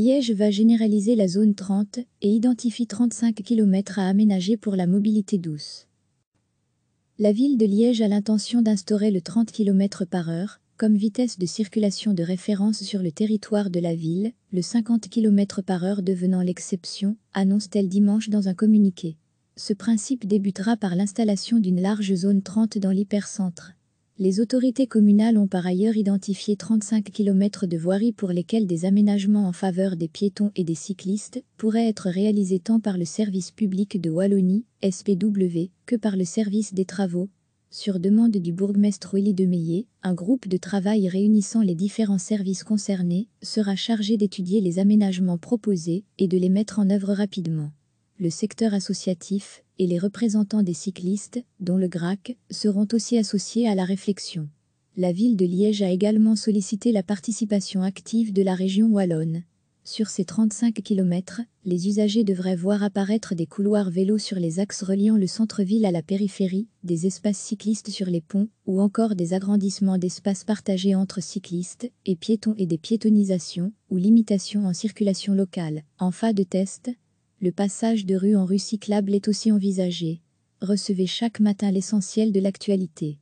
Liège va généraliser la zone 30 et identifie 35 km à aménager pour la mobilité douce. La ville de Liège a l'intention d'instaurer le 30 km par heure comme vitesse de circulation de référence sur le territoire de la ville, le 50 km par heure devenant l'exception, annonce-t-elle dimanche dans un communiqué. Ce principe débutera par l'installation d'une large zone 30 dans l'hypercentre. Les autorités communales ont par ailleurs identifié 35 km de voiries pour lesquelles des aménagements en faveur des piétons et des cyclistes pourraient être réalisés tant par le service public de Wallonie, SPW, que par le service des travaux, sur demande du bourgmestre Willy de Meillet, un groupe de travail réunissant les différents services concernés sera chargé d'étudier les aménagements proposés et de les mettre en œuvre rapidement le secteur associatif et les représentants des cyclistes, dont le GRAC, seront aussi associés à la réflexion. La ville de Liège a également sollicité la participation active de la région wallonne. Sur ces 35 km, les usagers devraient voir apparaître des couloirs vélos sur les axes reliant le centre-ville à la périphérie, des espaces cyclistes sur les ponts, ou encore des agrandissements d'espaces partagés entre cyclistes et piétons et des piétonisations ou limitations en circulation locale. En phase de test, le passage de rue en rue cyclable est aussi envisagé. Recevez chaque matin l'essentiel de l'actualité.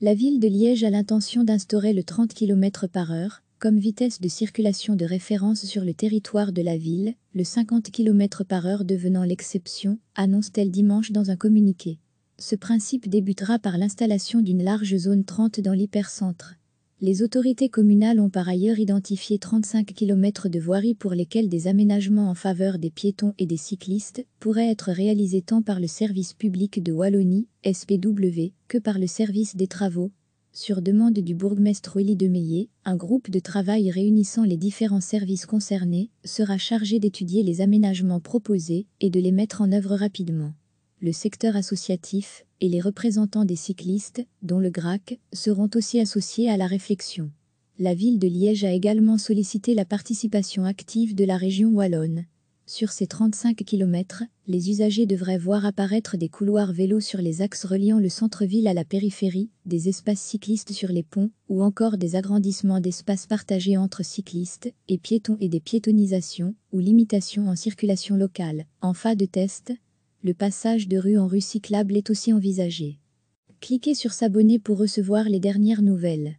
La ville de Liège a l'intention d'instaurer le 30 km par heure comme vitesse de circulation de référence sur le territoire de la ville, le 50 km par heure devenant l'exception, annonce-t-elle dimanche dans un communiqué. Ce principe débutera par l'installation d'une large zone 30 dans l'hypercentre. Les autorités communales ont par ailleurs identifié 35 km de voiries pour lesquelles des aménagements en faveur des piétons et des cyclistes pourraient être réalisés tant par le service public de Wallonie, SPW, que par le service des travaux. Sur demande du bourgmestre Willy de Meillet, un groupe de travail réunissant les différents services concernés sera chargé d'étudier les aménagements proposés et de les mettre en œuvre rapidement le secteur associatif et les représentants des cyclistes, dont le GRAC, seront aussi associés à la réflexion. La ville de Liège a également sollicité la participation active de la région wallonne. Sur ces 35 km, les usagers devraient voir apparaître des couloirs vélos sur les axes reliant le centre-ville à la périphérie, des espaces cyclistes sur les ponts, ou encore des agrandissements d'espaces partagés entre cyclistes et piétons et des piétonisations ou limitations en circulation locale. En phase de test, le passage de rue en rue cyclable est aussi envisagé. Cliquez sur s'abonner pour recevoir les dernières nouvelles.